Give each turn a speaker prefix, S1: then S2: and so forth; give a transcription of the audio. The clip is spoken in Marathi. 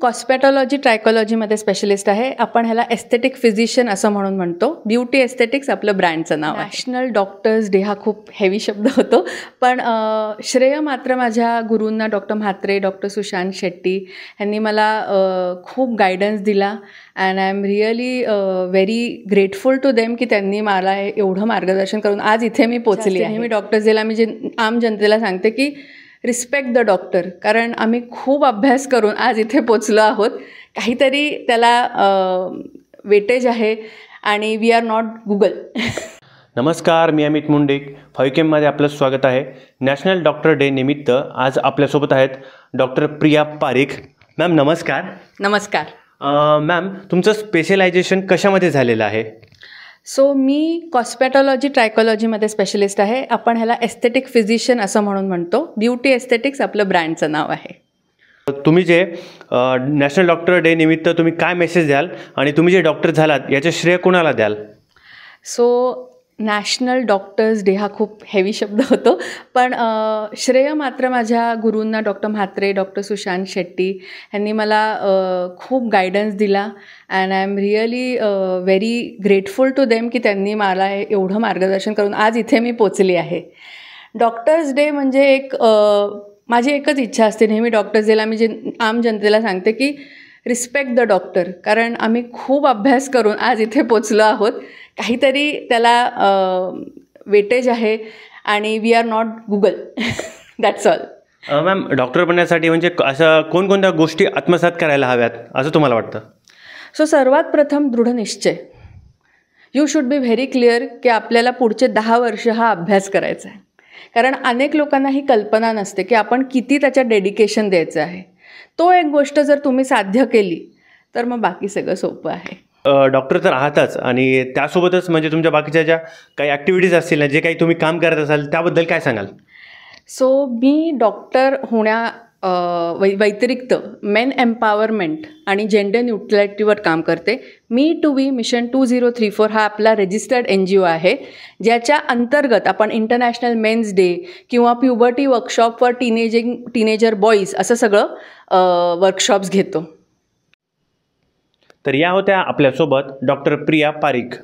S1: कॉस्पॅटॉलॉजी ट्रायकॉलॉजीमध्ये स्पेशलिस्ट आहे आपण ह्याला एस्थेटिक फिजिशियन असं म्हणून म्हणतो ब्युटी एस्थेटिक्स आपलं ब्रँडचं नाव नॅशनल डॉक्टर्स डे हा खूप हेवी शब्द होतो पण श्रेय मात्र माझ्या गुरूंना डॉक्टर म्हात्रे डॉक्टर सुशांत शेट्टी यांनी मला खूप गायडन्स दिला and I am really very grateful to them की त्यांनी मला एवढं मार्गदर्शन करून आज इथे मी पोचली आहे मी डॉक्टर्स डेला मी जे आम जनतेला सांगते की रिस्पेक्ट द डॉक्टर कारण आम्ही खूप अभ्यास करून आज इथे पोचलो आहोत काहीतरी त्याला वेटेज आहे आणि वी आर नॉट गुगल
S2: नमस्कार मी अमित मुंडे फायकेममध्ये आपलं स्वागत आहे नॅशनल डॉक्टर डे निमित्त आज आपल्यासोबत आहेत डॉक्टर प्रिया पारिख मॅम नमस्कार नमस्कार मॅम तुमचं स्पेशलायझेशन कशामध्ये झालेलं आहे
S1: सो मी कॉस्पॅटॉलॉजी ट्रायकॉलॉजीमध्ये स्पेशलिस्ट आहे आपण ह्याला एस्थेटिक फिजिशियन असं म्हणून म्हणतो ब्युटी एस्थेटिक्स आपलं ब्रँडचं नाव आहे
S2: तुम्ही जे नॅशनल डॉक्टर डे निमित्त तुम्ही काय मेसेज द्याल आणि तुम्ही जे डॉक्टर झालात याचे श्रेय कोणाला द्याल
S1: सो नॅशनल डॉक्टर्स डे हा खूप हेवी शब्द होतो पण श्रेय मात्र माझ्या गुरूंना डॉक्टर म्हात्रे डॉक्टर सुशांत शेट्टी यांनी मला खूप गायडन्स दिला and I am really very grateful to them की त्यांनी मला एवढं मार्गदर्शन करून आज इथे मी पोचली आहे डॉक्टर्स डे म्हणजे एक माझी एकच इच्छा असते नेहमी डॉक्टर्स डेला मी जे आम जनतेला सांगते की रिस्पेक्ट द डॉक्टर कारण आम्ही खूप अभ्यास करून आज इथे पोचलो आहोत काहीतरी त्याला वेटेज आहे आणि we are not Google that's all
S2: ma'am doctor बनण्यासाठी म्हणजे असं कोणकोणत्या गोष्टी आत्मसात करायला हव्यात असं तुम्हाला वाटतं
S1: सो सर्वात प्रथम दृढनिश्चय you should be very clear की आपल्याला पुढचे दहा वर्ष हा अभ्यास करायचा आहे कारण अनेक लोकांना ही कल्पना नसते की आपण किती त्याच्या डेडिकेशन द्यायचं आहे तो एक गोष्ट जर तुम्ही साध्य केली तर मग बाकी सगळं सोपं आहे
S2: डॉक्टर तर आहातच आणि त्यासोबतच म्हणजे तुमच्या बाकीच्या ज्या काही ॲक्टिव्हिटीज असतील ना जे काही तुम्ही काम करत असाल त्याबद्दल काय सांगाल
S1: सो मी डॉक्टर होण्या वै व्यतिरिक्त मेन एम्पावरमेंट आणि जेंडर न्यूट्रॅलिटीवर काम करते मी to be mission to zero three four हा आपला रजिस्टर्ड एन जी ओ आहे ज्याच्या अंतर्गत आपण इंटरनॅशनल मेन्स डे किंवा puberty workshop for teenaging teenager boys असं सगळं वर्कशॉप्स घेतो
S2: तर या होत्या आपल्यासोबत डॉक्टर प्रिया पारिख